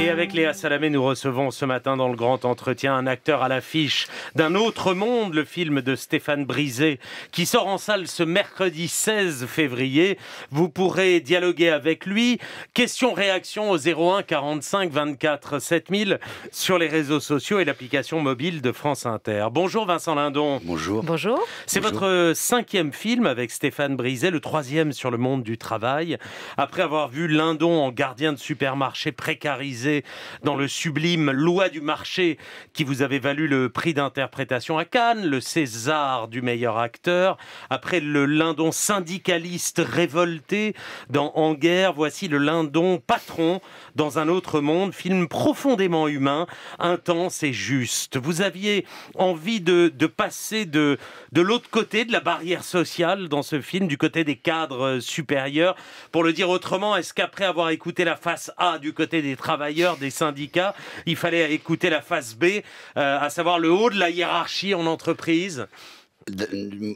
Et avec Léa Salamé, nous recevons ce matin dans le grand entretien un acteur à l'affiche d'un autre monde, le film de Stéphane Brisé, qui sort en salle ce mercredi 16 février. Vous pourrez dialoguer avec lui. Question-réaction au 01 45 24 7000 sur les réseaux sociaux et l'application mobile de France Inter. Bonjour Vincent Lindon. Bonjour. Bonjour. C'est votre cinquième film avec Stéphane Brisé, le troisième sur le monde du travail. Après avoir vu Lindon en gardien de supermarché précarisé, dans le sublime Loi du marché qui vous avait valu le prix d'interprétation à Cannes, le César du meilleur acteur. Après le Lindon syndicaliste révolté dans En guerre, voici le Lindon patron dans un autre monde, film profondément humain, intense et juste. Vous aviez envie de, de passer de, de l'autre côté de la barrière sociale dans ce film, du côté des cadres supérieurs. Pour le dire autrement, est-ce qu'après avoir écouté la face A du côté des travailleurs, des syndicats. Il fallait écouter la face B, euh, à savoir le haut de la hiérarchie en entreprise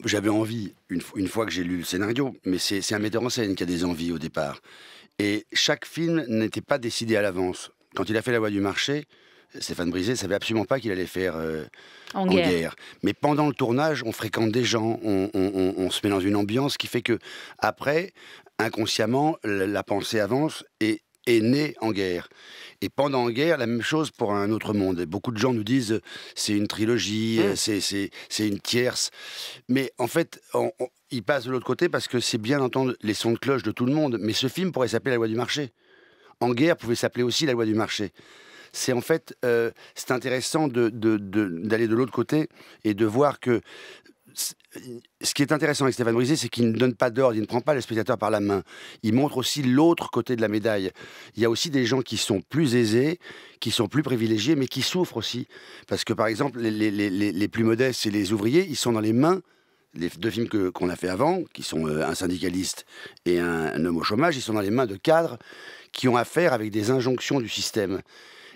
j'avais envie, une, une, fois que j'ai lu le scénario, mais c'est un metteur en scène qui a des envies au départ. Et chaque film n'était pas décidé à l'avance. Quand il a fait La Voix du Marché, Stéphane Brisé ne savait absolument pas qu'il allait faire euh, en, guerre. Mais pendant le tournage, on fréquente des gens, on, se met dans une ambiance qui fait que, après, inconsciemment, la pensée avance et est née en guerre. Et pendant guerre, la même chose pour un autre monde. beaucoup de gens nous disent c'est une trilogie, mm. euh, c'est une tierce. Mais en fait, ils passent de l'autre côté parce que c'est bien d'entendre les sons de cloche de tout le monde. Mais ce film pourrait s'appeler La loi du marché. En guerre, pouvait s'appeler aussi La loi du marché c'est en fait, euh, c'est intéressant d'aller de, de l'autre côté et de voir que euh, ce qui est intéressant avec Stéphane Brisé, c'est qu'il ne donne pas d'ordre, il ne prend pas le spectateur par la main. Il montre aussi l'autre côté de la médaille. Il y a aussi des gens qui sont plus aisés, qui sont plus privilégiés, mais qui souffrent aussi. Parce que, par exemple, les, plus modestes et les ouvriers, ils sont dans les mains. Les deux films qu'on a fait avant, qui sont euh, un syndicaliste et un, un homme au chômage, ils sont dans les mains de cadres qui ont affaire avec des injonctions du système.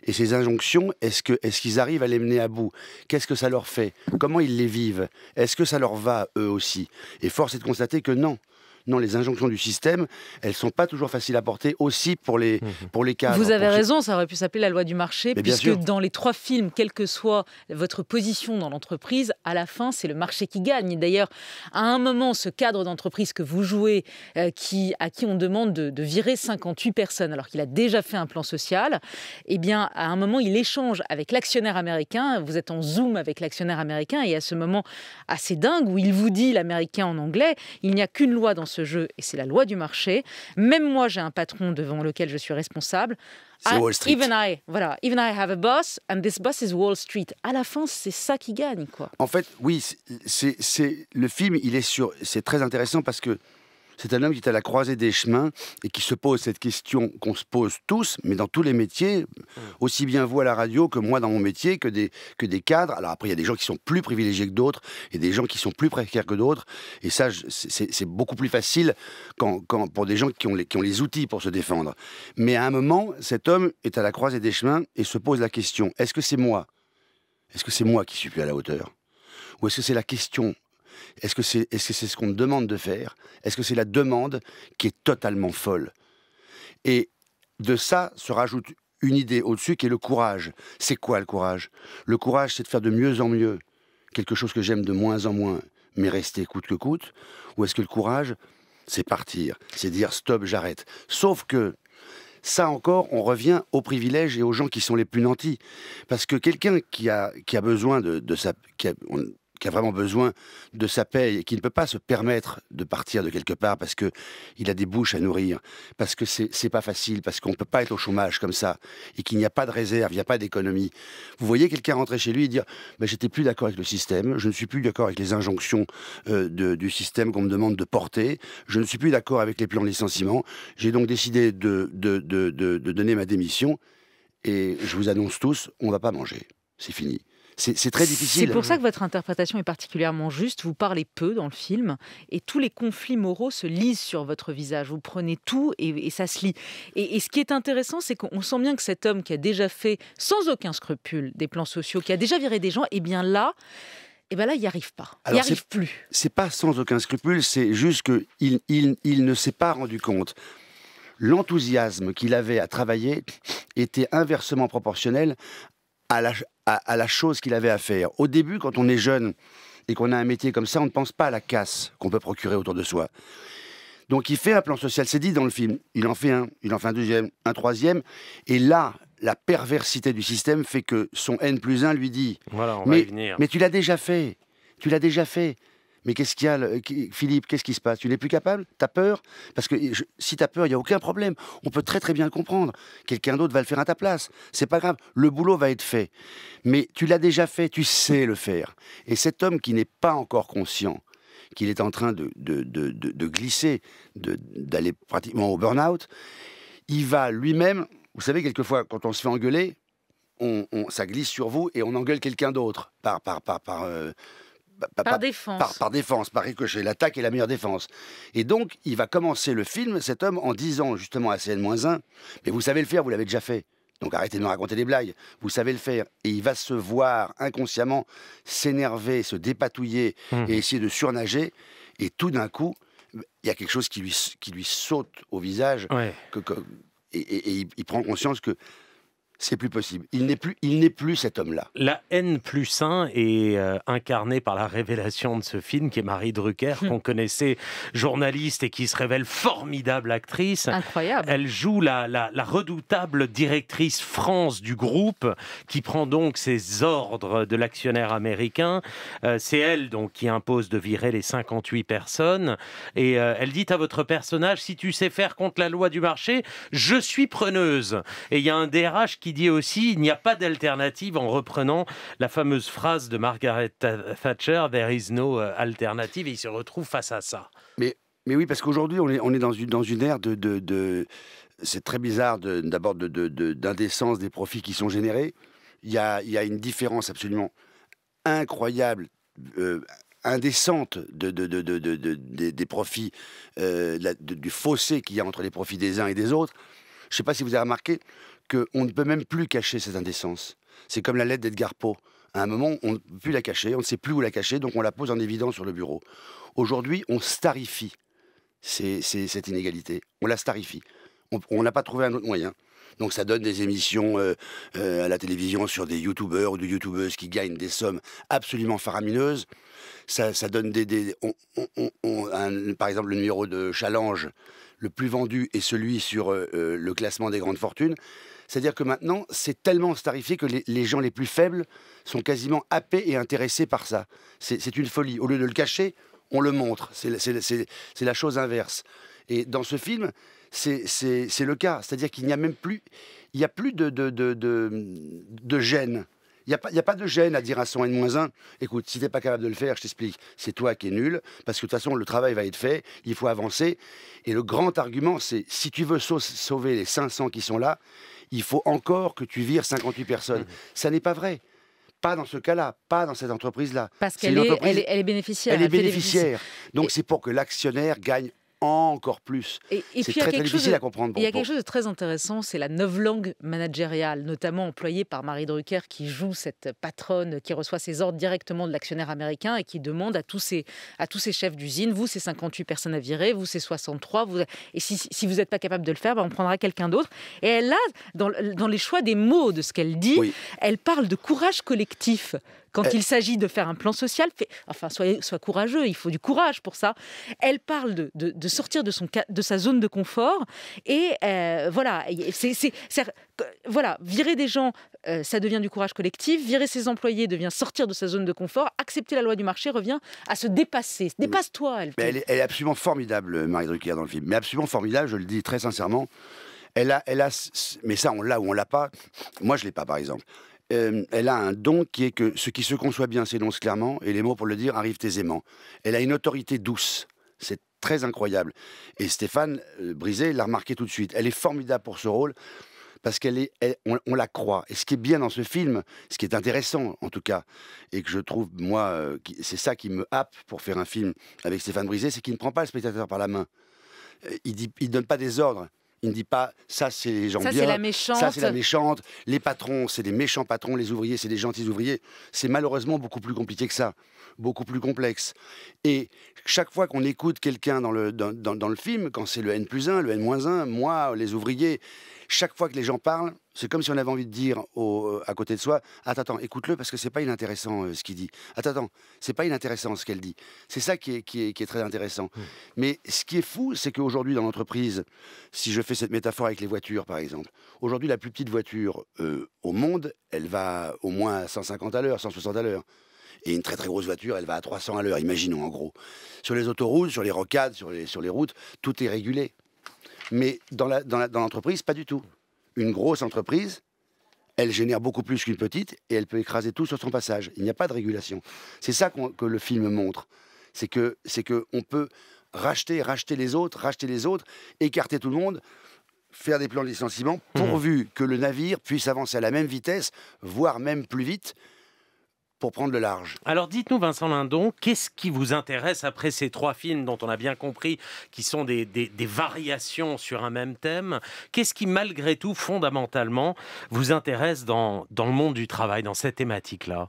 Et ces injonctions, est-ce qu'ils est arrivent à les mener à bout Qu'est-ce que ça leur fait Comment ils les vivent Est-ce que ça leur va, eux aussi Et force est de constater que non non, les injonctions du système, elles sont pas toujours faciles à porter aussi pour les, cadres. Mhm. pour les cas. Vous avez raison, ça aurait pu s'appeler la loi du marché, puisque dans les trois films, quelle que soit votre position dans l'entreprise, à la fin, c'est le marché qui gagne. D'ailleurs, à un moment, ce cadre d'entreprise que vous jouez, euh, qui, à qui on demande de, de virer 58 personnes, alors qu'il a déjà fait un plan social, eh bien, à un moment, il échange avec l'actionnaire américain. Vous êtes en Zoom avec l'actionnaire américain, et à ce moment assez dingue où il vous dit, l'américain en anglais, il n'y a qu'une loi dans ce jeu et c'est la loi du marché. Même moi, j'ai un patron devant lequel je suis responsable. Ah, even I, voilà, even I have a boss and this boss is Wall Street. À la fin, c'est ça qui gagne, quoi. En fait, oui, c'est le film, il est sur, c'est très intéressant parce que c'est un homme qui est à la croisée des chemins et qui se pose cette question qu'on se pose tous, mais dans tous les métiers, mmh. aussi bien vous à la radio que moi dans mon métier, que des, que des cadres. Alors après, il y a des gens qui sont plus privilégiés que d'autres et des gens qui sont plus précaires que d'autres. Et ça, c'est beaucoup plus facile quand, pour des gens qui ont, les, qui ont les outils pour se défendre. Mais à un moment, cet homme est à la croisée des chemins et se pose la question, est-ce que c'est moi Est-ce que c'est moi qui suis plus à la hauteur Ou est-ce que c'est la question est-ce que c'est est -ce, c'est ce qu'on demande de faire Est-ce que c'est la demande qui est totalement folle Et de ça se rajoute une idée au-dessus qui est le courage. C'est quoi le courage Le courage, c'est de faire de mieux en mieux quelque chose que j'aime de moins en moins, mais rester coûte que coûte. Ou est-ce que le courage, c'est partir, c'est dire stop, j'arrête. Sauf que ça encore, on revient aux privilèges et aux gens qui sont les plus nantis. Parce que quelqu'un qui a, qui a besoin de, sa qui a vraiment besoin de sa paye et qui ne peut pas se permettre de partir de quelque part parce que il a des bouches à nourrir, parce que c'est pas facile, parce qu'on peut pas être au chômage comme ça et qu'il n'y a pas de réserve, il n'y a pas d'économie. Vous voyez quelqu'un rentrer chez lui et dire je j'étais plus d'accord avec le système, je ne suis plus d'accord avec les injonctions euh, du système qu'on me demande de porter, je ne suis plus d'accord avec les plans de licenciement, j'ai donc décidé de, de, de donner ma démission et je vous annonce tous, on ne va pas manger. C'est fini. C'est très difficile. C'est pour ça que votre interprétation est particulièrement juste. Vous parlez peu dans le film et tous les conflits moraux se lisent sur votre visage. Vous prenez tout et, ça se lit. Et, ce qui est intéressant, c'est qu'on sent bien que cet homme qui a déjà fait sans aucun scrupule des plans sociaux, qui a déjà viré des gens, et eh bien là, et eh ben là, il n'y arrive pas. il n'y arrive plus. C'est pas sans aucun scrupule, c'est juste qu'il il, ne s'est pas rendu compte. L'enthousiasme qu'il avait à travailler était inversement proportionnel à la, à, la chose qu'il avait à faire. Au début, quand on est jeune et qu'on a un métier comme ça, on ne pense pas à la casse qu'on peut procurer autour de soi. Donc il fait un plan social, c'est dit dans le film. Il en fait un, il en fait un deuxième, un troisième. Et là, la perversité du système fait que son N plus 1 lui dit voilà, mais tu l'as déjà fait, tu l'as déjà fait. Mais qu'est-ce qu'il y a, Philippe Qu'est-ce qui se passe Tu n'es plus capable T'as peur Parce que si t'as peur, il y a aucun problème. On peut très très bien le comprendre. Quelqu'un d'autre va le faire à ta place. C'est pas grave. Le boulot va être fait. Mais tu l'as déjà fait, tu sais le faire. Et cet homme qui n'est pas encore conscient qu'il est en train de, de, glisser, d'aller pratiquement au burn-out, il va lui-même, vous savez, quelquefois, quand on se fait engueuler, on, ça glisse sur vous et on engueule quelqu'un d'autre par, par, par, par euh, par, défense. Par, défense, par ricochet. L'attaque est la meilleure défense. Et donc, il va commencer le film, cet homme, en disant justement à CN-1, mais vous savez le faire, vous l'avez déjà fait. Donc arrêtez de me raconter des blagues, vous savez le faire. Et il va se voir inconsciemment s'énerver, se dépatouiller mmh. et essayer de surnager. Et tout d'un coup, il y a quelque chose qui lui, qui lui saute au visage. Que, et, il prend conscience que c'est plus possible. Il n'est plus, il n'est plus cet homme-là. La haine plus sain est euh, incarnée par la révélation de ce film qui est Marie Drucker, hum. qu'on connaissait journaliste et qui se révèle formidable actrice. Incroyable. Elle joue la, la, redoutable directrice France du groupe qui prend donc ses ordres de l'actionnaire américain. Euh, c'est elle donc qui impose de virer les 58 personnes et euh, elle dit à votre personnage si tu sais faire contre la loi du marché, je suis preneuse. Et il y a un DRH qui qui dit aussi il n'y a pas d'alternative en reprenant la fameuse phrase de Margaret Thatcher There is no euh, alternative. Et il se retrouve face à ça. Mais, mais oui, parce qu'aujourd'hui, on est, dans, une, dans une ère de. de, C'est très bizarre d'abord de, d'indécence des profits qui sont générés. Il y a, il y a une différence absolument incroyable. Euh, indécente de, de, de, des profits, euh, du fossé qu'il y a entre les profits des uns et des autres. Je ne sais pas si vous avez remarqué, qu'on ne peut même plus cacher cette indécence. C'est comme la lettre d'Edgar Poe. À un moment, on ne peut plus la cacher, on ne sait plus où la cacher, donc on la pose en évidence sur le bureau. Aujourd'hui, on starifie cette inégalité. On la starifie. On n'a pas trouvé un autre moyen. Donc ça donne des émissions euh, euh, à la télévision sur des youtubeurs ou des youtubeuses qui gagnent des sommes absolument faramineuses. Ça, donne des... par exemple, le numéro de challenge le plus vendu est celui sur euh, le classement des grandes fortunes. C'est-à-dire que maintenant, c'est tellement starifié que les, gens les plus faibles sont quasiment happés et intéressés par ça. C'est une folie. Au lieu de le cacher, on le montre. C'est la chose inverse. Et dans ce film, c'est le cas. C'est-à-dire qu'il n'y a même plus, il y a plus de, de, de gêne. Il n'y a, pas, de gêne à dire à son N-1, écoute, si t'es pas capable de le faire, je t'explique, c'est toi qui es nul, parce que de toute façon, le travail va être fait, il faut avancer. Et le grand argument, c'est si tu veux sauver les 500 qui sont là, il faut encore que tu vires 58 personnes. Mmh. Ça n'est pas vrai pas dans ce cas-là, pas dans cette entreprise-là. Parce qu'elle est, elle est, bénéficiaire. Elle est bénéficiaire. Donc c'est pour que l'actionnaire gagne encore plus. Et, c'est très, difficile à comprendre. Il y a quelque chose de très intéressant, c'est la langue managériale, notamment employée par Marie Drucker, qui joue cette patronne qui reçoit ses ordres directement de l'actionnaire américain et qui demande à tous ses, à tous ses chefs d'usine, vous c'est 58 personnes à virer, vous c'est 63, vous, et si, si vous n'êtes pas capable de le faire, ben, on prendra quelqu'un d'autre. Et elle a, dans, dans, les choix des mots de ce qu'elle dit, elle parle de courage collectif quand euh, il s'agit de faire un plan social, enfin, soyez, sois courageux, il faut du courage pour ça. Elle parle de, sortir de, son, de sa zone de confort et euh, voilà, c'est, voilà, virer des gens, euh, ça devient du courage collectif, virer ses employés devient sortir de sa zone de confort, accepter la loi du marché revient à se dépasser. Dépasse-toi, elle, elle, est, absolument formidable, Marie Drucker, dans le film, mais absolument formidable, je le dis très sincèrement. Elle a, elle a, mais ça, on l'a ou on l'a pas. Moi, je l'ai pas, par exemple elle a un don qui est que ce qui se conçoit bien s'énonce clairement et les mots pour le dire arrivent aisément. Elle a une autorité douce. C'est très incroyable. Et Stéphane euh, Brisé l'a remarqué tout de suite. Elle est formidable pour ce rôle parce qu'elle est, on, la croit. Et ce qui est bien dans ce film, ce qui est intéressant en tout cas, et que je trouve moi, euh, c'est ça qui me happe pour faire un film avec Stéphane Brisé, c'est qu'il ne prend pas le spectateur par la main. Euh, il ne donne pas des ordres ne dit pas ça, c'est les gens ça, bien. La méchante. Ça, c'est la méchante. Les patrons, c'est des méchants patrons. Les ouvriers, c'est des gentils ouvriers. C'est malheureusement beaucoup plus compliqué que ça. Beaucoup plus complexe. Et chaque fois qu'on écoute quelqu'un dans le, dans, dans le film, quand c'est le N plus 1, le N moins 1, moi, les ouvriers, chaque fois que les gens parlent, c'est comme si on avait envie de dire euh, à côté de soi Attends, attends écoute-le parce que c'est pas inintéressant euh, ce qu'il dit. Attends, attends, c'est pas inintéressant ce qu'elle dit. C'est ça qui est, très intéressant. Hmm. Mais ce qui est fou, c'est qu'aujourd'hui dans l'entreprise, si je fais cette métaphore avec les voitures par exemple, aujourd'hui la plus petite voiture euh, au monde, elle va au moins à 150 à l'heure, 160 à l'heure. Et une très très grosse voiture, elle va à 300 à l'heure, imaginons en gros. Sur les autoroutes, sur les rocades, sur les, sur les routes, tout est régulé. Mais dans l'entreprise, la, dans pas du tout une grosse entreprise, elle génère beaucoup plus qu'une petite et elle peut écraser tout sur son passage. Il n'y a pas de régulation. C'est ça que le film montre. C'est que c'est peut racheter, racheter les autres, racheter les autres, écarter tout le monde, faire des plans de licenciement, mmh. pourvu que le navire puisse avancer à la même vitesse, voire même plus vite, prendre le large. Alors dites-nous, Vincent Lindon, qu'est-ce qui vous intéresse après ces trois films dont on a bien compris qui sont des, variations sur un même thème Qu'est-ce qui, malgré tout, fondamentalement, vous intéresse dans, dans le monde du travail, dans cette thématique-là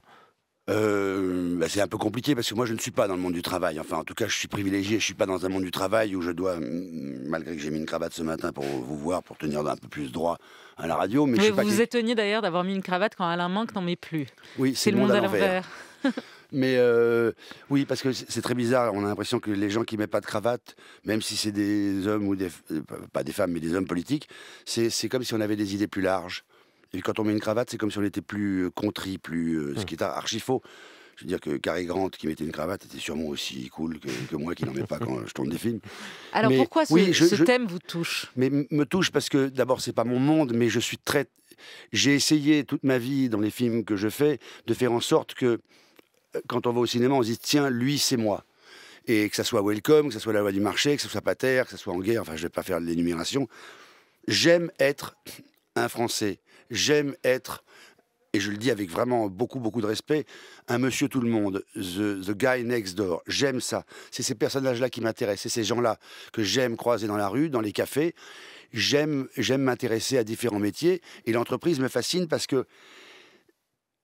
euh, bah, c'est un peu compliqué parce que moi je ne suis pas dans le monde du travail. Enfin, en tout cas, je suis privilégié. Je ne suis pas dans un monde du travail où je dois, malgré que j'ai mis une cravate ce matin pour vous voir, pour tenir un peu plus droit à la radio. Mais, vous vous étonniez d'ailleurs d'avoir mis une cravate quand Alain Manque n'en met plus. Oui, c'est le monde, à l'envers. mais euh, oui, parce que c'est très bizarre. On a l'impression que les gens qui mettent pas de cravate, même si c'est des hommes ou des euh, pas des femmes, mais des hommes politiques, c'est comme si on avait des idées plus larges. Et quand on met une cravate, c'est comme si on était plus euh, contrit, plus. Euh, ce hmm. qui est archi faux. Je veux dire que Cary Grant qui mettait une cravate était sûrement aussi cool que, moi qui n'en mets pas quand euh, je tourne des films. Alors pourquoi ce, thème vous touche Mais me touche parce que d'abord c'est pas mon monde, mais je suis très. J'ai essayé toute ma vie dans les films que je fais de faire en sorte que quand on va au cinéma, on se dit tiens lui c'est moi. Et que ça soit Welcome, que ça soit La Loi du Marché, que ça soit terre, que ça soit En Guerre, enfin je vais pas faire de l'énumération. J'aime être un Français J'aime être, et je le dis avec vraiment beaucoup, beaucoup de respect, un monsieur tout le monde, the, the guy next door. J'aime ça. C'est ces personnages-là qui m'intéressent, c'est ces gens-là que j'aime croiser dans la rue, dans les cafés. J'aime m'intéresser à différents métiers et l'entreprise me fascine parce que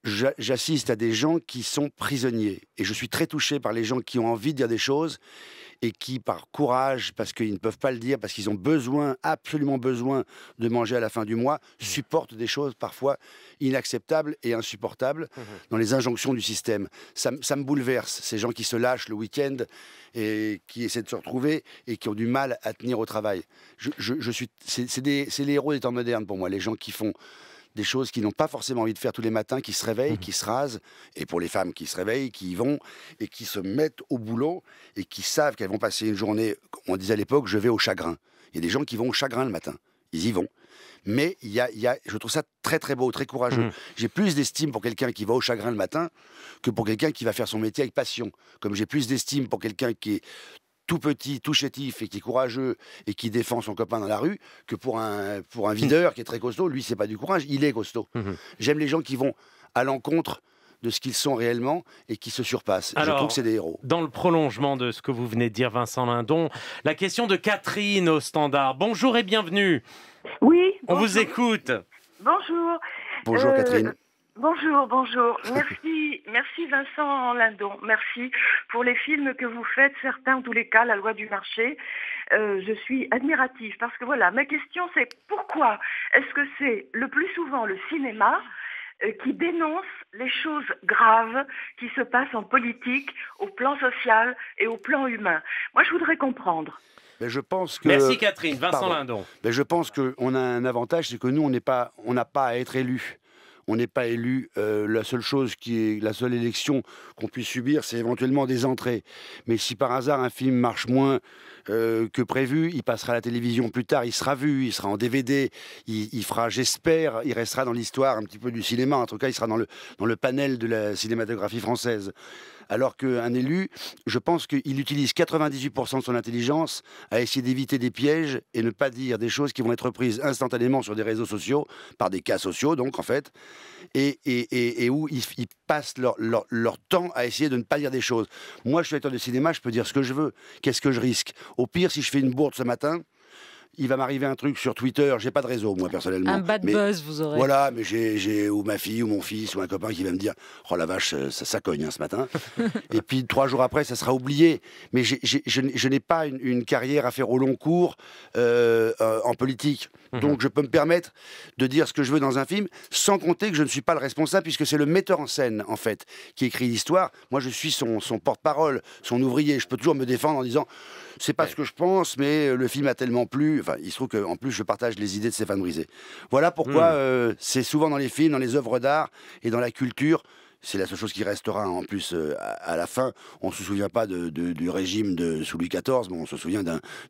j'assiste à des gens qui sont prisonniers. Et je suis très touché par les gens qui ont envie de dire des choses et qui, par courage, parce qu'ils ne peuvent pas le dire, parce qu'ils ont besoin, absolument besoin de manger à la fin du mois, mmh. supportent des choses parfois inacceptables et insupportables mmh, mmh. dans les injonctions du système. Ça, me bouleverse, ces gens qui se lâchent le week-end et qui essaient de se retrouver et qui ont du mal à tenir au travail. Je, je suis, c'est, les héros des temps modernes pour moi, les gens qui font des choses qui n'ont pas forcément envie de faire tous les matins, qui se réveillent, mhm. qui se rasent, et pour les femmes qui se réveillent, qui y vont, et qui se mettent au boulot, et qui savent qu'elles vont passer une journée, on disait à l'époque, je vais au chagrin. Il y a des gens qui vont au chagrin le matin, ils y vont. Mais il y, a, je trouve ça très très beau, très courageux. Mhm. J'ai plus d'estime pour quelqu'un qui va au chagrin le matin que pour quelqu'un qui va faire son métier avec passion. Comme j'ai plus d'estime pour quelqu'un qui est tout petit, tout chétif et qui est courageux et qui défend son copain dans la rue que pour un, pour un hmm. videur qui est très costaud. Lui, c'est pas du courage, il est costaud. Hmm, hmm. J'aime les gens qui vont à l'encontre de ce qu'ils sont réellement et qui se surpassent. Je trouve que c'est des héros. Dans le prolongement de ce que vous venez de dire, Vincent Lindon, la question de Catherine au standard. Bonjour et bienvenue. Oui. On vous écoute. Bonjour. Bonjour euh, Catherine. Bonjour, bonjour. Merci, merci Vincent Lindon. Merci pour les films que vous faites, certains, en tous les cas, La loi du marché. Euh, je suis admirative parce que voilà, ma question c'est pourquoi est-ce que c'est le plus souvent le cinéma euh, qui dénonce les choses graves qui se passent en politique, au plan social et au plan humain Moi, je voudrais comprendre. pense Merci Catherine, Vincent Lindon. Mais je pense qu'on a un avantage, c'est que nous, on n'a pas à être élus on n'est pas élu. Euh, la seule chose qui est la seule élection qu'on puisse subir, c'est éventuellement des entrées. Mais si par hasard un film marche moins euh, que prévu, il passera à la télévision plus tard, il sera vu, il sera en DVD, il, fera, j'espère, il restera dans l'histoire un petit peu du cinéma. En tout cas, il sera dans le, dans le panel de la cinématographie française alors qu'un élu, je pense qu'il utilise 98% de son intelligence à essayer d'éviter des pièges et ne pas dire des choses qui vont être prises instantanément sur des réseaux sociaux, par des cas sociaux donc en fait, et, où ils, passent leur, leur, temps à essayer de ne pas dire des choses. Moi je suis acteur de cinéma, je peux dire ce que je veux, qu'est-ce que je risque. Au pire, si je fais une bourde ce matin, il va m'arriver un truc sur Twitter, j'ai pas de réseau moi personnellement. Un bad buzz vous aurez. Voilà, mais j'ai ou ma fille ou mon fils ou un copain qui va me dire oh la vache ça, cogne hein, ce matin. et puis trois jours après ça sera oublié. Mais je, n'ai pas une, carrière à faire au long cours euh, euh, en politique, mhm. donc je peux me permettre de dire ce que je veux dans un film, sans compter que je ne suis pas le responsable puisque c'est le metteur en scène en fait qui écrit l'histoire. Moi je suis son, porte-parole, son ouvrier. Je peux toujours me défendre en disant c'est pas ce que je pense, mais le film a tellement plu il se trouve qu'en plus, je partage les idées de Stéphane Brisé. Voilà pourquoi hmm. euh, c'est souvent dans les films, dans les œuvres d'art et dans la culture c'est la seule chose qui restera hein. en plus euh, à, la fin. On ne se souvient pas du régime de, sous Louis XIV, mais on se souvient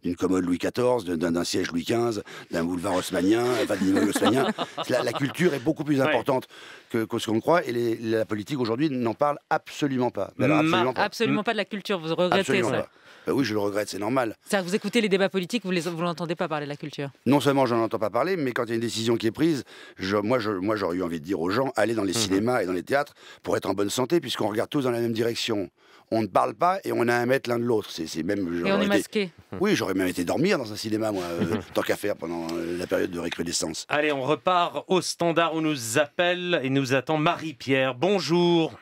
d'une commode Louis XIV, d'un siège Louis XV, d'un boulevard haussmanien, enfin, haussmanien. La, la, culture est beaucoup plus importante que, que, ce qu'on croit, et la politique aujourd'hui n'en parle absolument pas. Alors, absolument, hmm. pas. de la culture, vous regrettez ça bah oui, je le regrette, c'est normal. ça vous écoutez les débats politiques, vous n'entendez vous pas parler de la culture Non seulement je n'en entends pas parler, mais quand il y a une décision qui est prise, moi, j'aurais eu envie de dire aux gens, allez dans les mmh cinémas et dans les théâtres, pour être en bonne santé, puisqu'on regarde tous dans la même direction. On ne parle pas et on a un mètre l'un de l'autre. C'est même. Et on est masqué. Oui, j'aurais même été dormir dans un cinéma, moi, euh, tant qu'à faire pendant euh, la période de récrudescence. Allez, on repart au standard. où nous appelle et nous attend Marie-Pierre. Bonjour.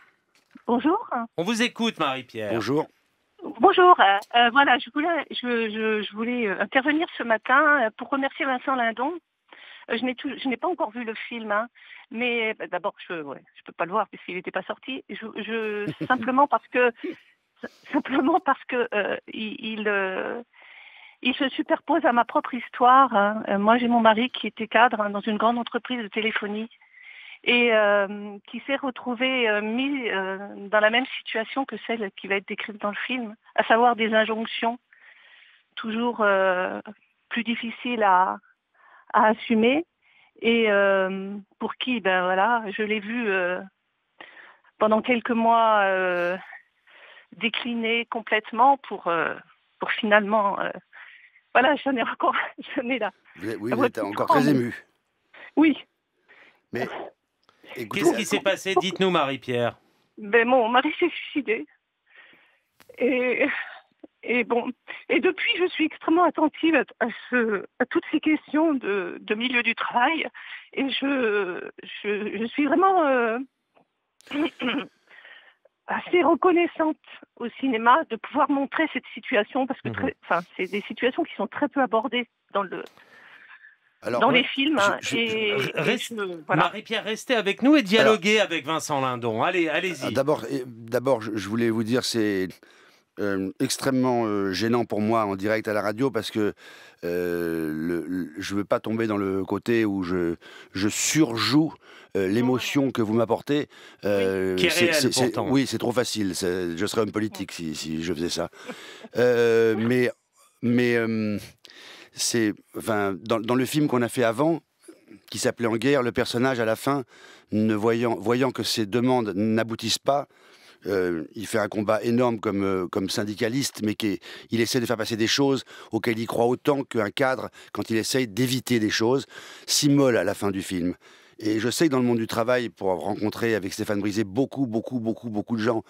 Bonjour. On vous écoute, Marie-Pierre. Bonjour. Bonjour. Euh, voilà, je je voulais intervenir ce matin pour remercier Vincent Lindon euh, je n'ai, pas encore vu le film, hein. mais bah, d'abord, je ne peux pas le voir puisqu'il n'était pas sorti. simplement parce que, simplement parce que euh, euh, il, se superpose à ma propre histoire. Hein. Moi, j'ai mon mari qui était cadre hein, dans une grande entreprise de téléphonie et qui s'est retrouvé mis dans la même situation que celle qui va être décrite dans le film, à savoir des injonctions toujours plus difficiles à, à assumer et euh, pour qui, ben voilà, je l'ai vu euh, pendant quelques mois euh, décliner complètement pour, euh, pour finalement, voilà, j'en ai encore, j'en ai là. oui, vous êtes encore très ému. Oui. Mais qu'est-ce qui s'est passé Dites-nous, Marie-Pierre. Ben mon mari s'est suicidé. Et et bon, et depuis, je suis extrêmement attentive à, ce, à toutes ces questions de, de, milieu du travail, et je, je, suis vraiment euh, assez reconnaissante au cinéma de pouvoir montrer cette situation parce que, mhm. enfin, c'est des situations qui sont très peu abordées dans le alors, dans les films. Hein, et, Marie-Pierre, restez avec nous et dialoguez avec Vincent Lindon. Allez, allez-y. Ah, d'abord, d'abord, je voulais vous dire, c'est extrêmement gênant pour moi en direct à la radio parce que je ne veux pas tomber dans le côté où je, surjoue l'émotion que vous m'apportez. oui, c'est trop facile. Je serais homme politique si, je faisais ça. mais mais c'est, dans, le film qu'on a fait avant, qui s'appelait En guerre, le personnage à la fin, ne voyant, voyant que ses demandes n'aboutissent pas, euh, il fait un combat énorme comme, euh, syndicaliste, mais qui il essaie de faire passer des choses auxquelles il croit autant qu'un cadre quand il essaie d'éviter des choses, s'immole à la fin du film. Et je sais que dans le monde du travail, pour rencontrer avec Stéphane Brisé beaucoup, beaucoup, beaucoup, beaucoup de gens,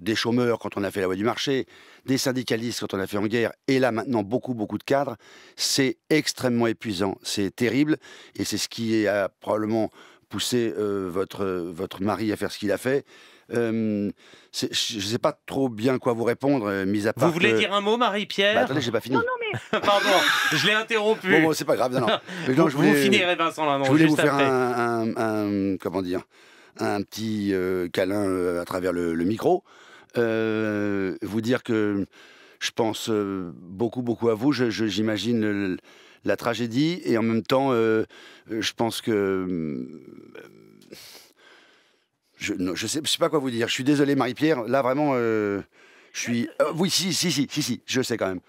des chômeurs quand on a fait la loi du marché, des syndicalistes quand on a fait en guerre, et là maintenant beaucoup, beaucoup de cadres, c'est extrêmement épuisant, c'est terrible, et c'est ce qui a probablement poussé euh, votre mari à faire ce qu'il a fait. Euh, je ne sais pas trop bien quoi vous répondre, mise euh, mis à part. Vous voulez dire un mot, Marie-Pierre bah, Attendez, j'ai pas fini. Non, non, mais. Pardon, je l'ai interrompu. Bon, bon c'est pas grave. Non, je voulais, vous Vincent vous faire un, Comment dire Un petit euh, câlin à travers le, micro. vous dire que je pense beaucoup, beaucoup à vous. J'imagine. Je, la tragédie et en même temps, je pense que je ne sais, pas quoi vous dire. Je suis désolé, Marie-Pierre. Là, vraiment, euh, je suis. Euh, oui, si, si, si, si, si, je sais quand même.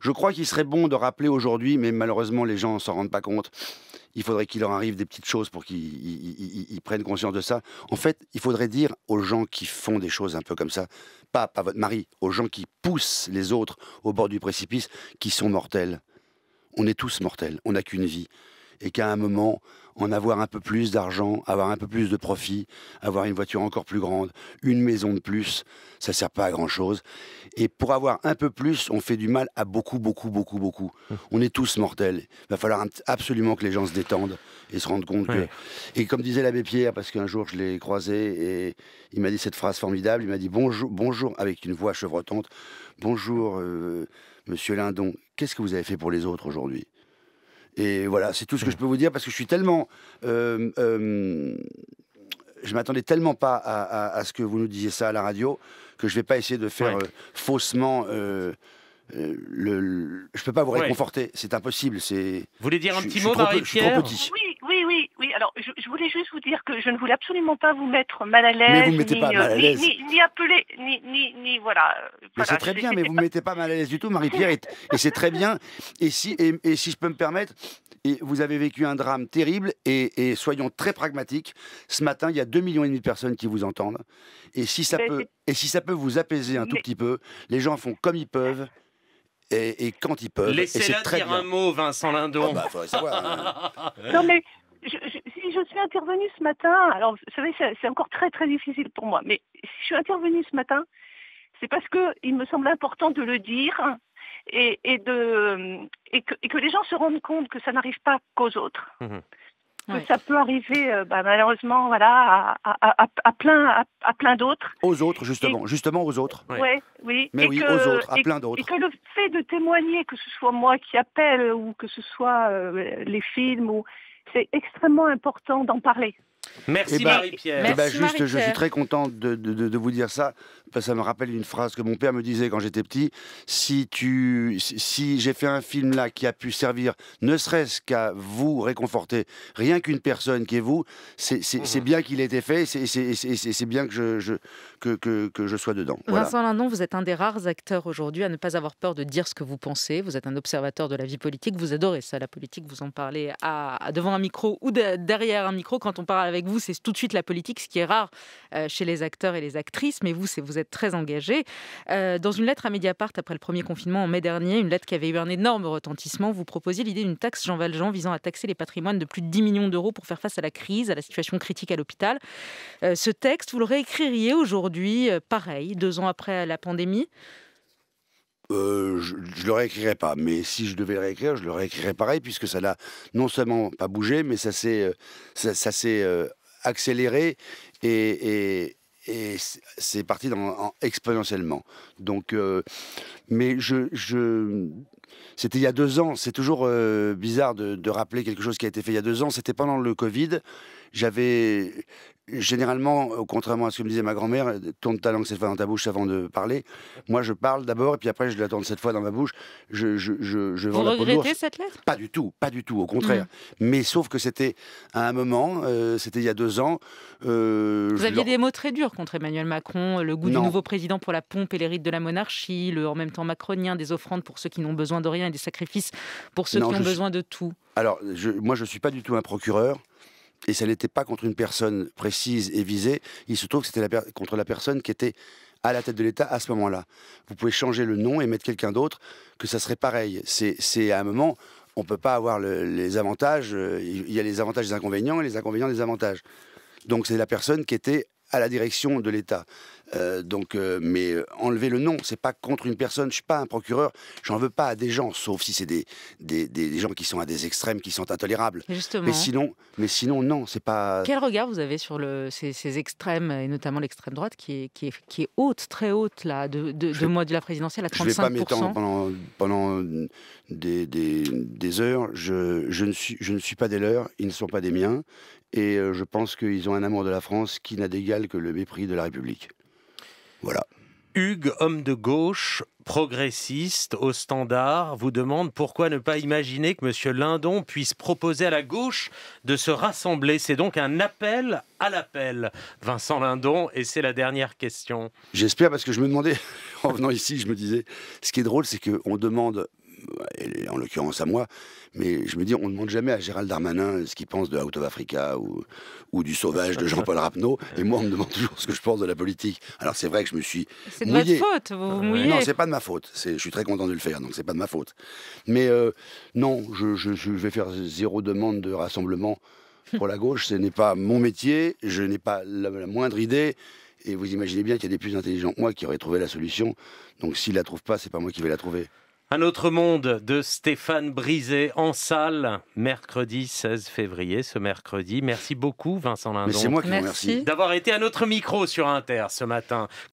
Je crois qu'il serait bon de rappeler aujourd'hui, mais malheureusement, les gens ne s'en rendent pas compte. Il faudrait qu'il leur arrive des petites choses pour qu'ils prennent conscience de ça. En fait, il faudrait dire aux gens qui font des choses un peu comme ça, pas, à votre mari, aux gens qui poussent les autres au bord du précipice, qui sont mortels. On est tous mortels, on n'a qu'une vie et qu'à un moment, en avoir un peu plus d'argent, avoir un peu plus de profit, avoir une voiture encore plus grande, une maison de plus, ça ne sert pas à grand-chose. Et pour avoir un peu plus, on fait du mal à beaucoup, beaucoup, beaucoup, beaucoup. Mmh. On est tous mortels. Il va falloir absolument que les gens se détendent et se rendent compte que... Et comme disait l'abbé Pierre, parce qu'un jour je l'ai croisé et il m'a dit cette phrase formidable, il m'a dit bonjour, bonjour, avec une voix chevrotante, bonjour euh, monsieur Lindon, qu'est-ce que vous avez fait pour les autres aujourd'hui et voilà, c'est tout ce que mm. je peux vous dire parce que je suis tellement. Euh, euh je m'attendais tellement pas à, ce que vous nous disiez ça à la radio que je vais pas essayer de faire euh, faussement. Euh, euh le, je peux pas vous réconforter, c'est impossible. C'est. Vous voulez dire un petit mot, Marie-Pierre alors je, voulais juste vous dire que je ne voulais absolument pas vous mettre mal à l'aise. Ni, euh, ni, ni, appeler, ni, ni voilà. Euh, mais voilà, c'est très bien, mais vous ne mettez pas mal à l'aise du tout, Marie-Pierre, et, c'est très bien. Et si, et, si je peux me permettre, et vous avez vécu un drame terrible et, soyons très pragmatiques. Ce matin, il y a 2,5 millions et demi de personnes qui vous entendent. Et si ça, ben, peut, et si ça peut vous apaiser un tout petit peu, les gens font comme ils peuvent. Et, quand ils peuvent. Laissez-la dire un mot, Vincent Lindon. Ah bah, savoir, hein. non, mais si je suis intervenue ce matin, alors vous savez, c'est encore très très difficile pour moi, mais si je suis intervenue ce matin, c'est parce qu'il me semble important de le dire et, et, de, et, que, que, les gens se rendent compte que ça n'arrive pas qu'aux autres. Mmh que ça peut arriver, euh, bah, malheureusement, voilà, à, à, plein, à, plein d'autres. Aux autres, justement, justement aux autres. Oui, oui. Mais oui, aux autres, à plein d'autres. Et que le fait de témoigner, que ce soit moi qui appelle ou que ce soit euh, les films ou c'est extrêmement important d'en parler. Merci eh ben, Marie-Pierre. Eh ben, juste, je suis très content de, vous dire ça. Parce ça me rappelle une phrase que mon père me disait quand j'étais petit. Si, tu, si j'ai fait un film là qui a pu servir, ne serait-ce qu'à vous réconforter, rien qu'une personne qui est vous, c'est mmh. bien qu'il ait été fait et c'est bien que je, que, que, je sois dedans. Voilà. Vincent Lindon, vous êtes un des rares acteurs aujourd'hui à ne pas avoir peur de dire ce que vous pensez. Vous êtes un observateur de la vie politique. Vous adorez ça, la politique. Vous en parlez devant un micro ou derrière un micro quand on parle avec avec vous, c'est tout de suite la politique, ce qui est rare euh, chez les acteurs et les actrices, mais vous, c'est vous êtes très engagé. Euh, dans une lettre à Mediapart après le premier confinement en mai dernier, une lettre qui avait eu un énorme retentissement, vous proposiez l'idée d'une taxe Jean Valjean visant à taxer les patrimoines de plus de 10 millions d'euros pour faire face à la crise, à la situation critique à l'hôpital. Euh, ce texte, vous le réécririez aujourd'hui, pareil, deux ans après la pandémie euh, je, ne le réécrirai pas, mais si je devais le réécrire, je le réécrirais pareil, puisque ça n'a non seulement pas bougé, mais ça s'est, euh, ça, s'est euh, accéléré et, c'est parti dans, exponentiellement. Donc, mais je, je c'était il y a deux ans. C'est toujours bizarre de, de, rappeler quelque chose qui a été fait il y a deux ans. C'était pendant le Covid. J'avais, généralement, euh, contrairement à ce que me disait ma grand-mère, euh, tourne ta langue cette fois dans ta bouche avant de parler. Moi, je parle d'abord, et puis après, je la tourne cette fois dans ma bouche. Je, je, Vous regrettez cette lettre Pas du tout, pas du tout, au contraire. Mm. Mais sauf que c'était à un moment, euh, c'était il y a deux ans. Vous aviez des mots très durs contre Emmanuel Macron, le goût du nouveau président pour la pompe et les rites de la monarchie, le en même temps macronien, des offrandes pour ceux qui n'ont besoin de rien et des sacrifices pour ceux qui ont besoin de tout. Alors, moi, je ne suis pas du tout un procureur et ça n'était pas contre une personne précise et visée, il se trouve que c'était contre la personne qui était à la tête de l'État à ce moment-là. Vous pouvez changer le nom et mettre quelqu'un d'autre, que ça serait pareil. C'est à un moment, on ne peut pas avoir les avantages, euh, il y a les avantages et les inconvénients, et les inconvénients des avantages. Donc c'est la personne qui était à la direction de l'État. Euh, donc, euh, mais euh, enlever le nom, c'est pas contre une personne. Je suis pas un procureur. J'en veux pas à des gens, sauf si c'est des, des, des, gens qui sont à des extrêmes, qui sont intolérables. Mais sinon, mais sinon, non, c'est pas. Quel regard vous avez sur le, ces, ces, extrêmes et notamment l'extrême droite qui est, qui est, qui est haute, très haute là, de, de, de mois de la présidentielle à 35 Je vais pas m'étendre pendant, pendant des, des, des heures. Je, je, ne suis, je ne suis pas des leurs. Ils ne sont pas des miens. Et euh, je pense qu'ils ont un amour de la France qui n'a d'égal que le mépris de la République. Voilà. Hugues, homme de gauche, progressiste, au standard, vous demande pourquoi ne pas imaginer que M. Lindon puisse proposer à la gauche de se rassembler. C'est donc un appel à l'appel, Vincent Lindon, et c'est la dernière question. J'espère, parce que je me demandais, en venant ici, je me disais, ce qui est drôle, c'est qu'on demande en l'occurrence à moi, mais je me dis, on ne demande jamais à Gérald Darmanin ce qu'il pense de Out of Africa ou, du Sauvage de Jean-Paul Rapneau, et moi, on me demande toujours ce que je pense de la politique. Alors c'est vrai que je me suis. C'est de faute, vous, vous mouillez. Non, c'est pas de ma faute. Je suis très content de le faire, donc c'est pas de ma faute. Mais euh, non, je, vais faire zéro demande de rassemblement pour la gauche. Ce n'est pas mon métier, je n'ai pas la, moindre idée. Et vous imaginez bien qu'il y a des plus intelligents que moi qui auraient trouvé la solution. Donc s'ils la trouvent pas, c'est pas moi qui vais la trouver. Un autre monde de Stéphane Brisé en salle, mercredi 16 février, ce mercredi. Merci beaucoup Vincent Lindon. D'avoir été à notre micro sur Inter ce matin.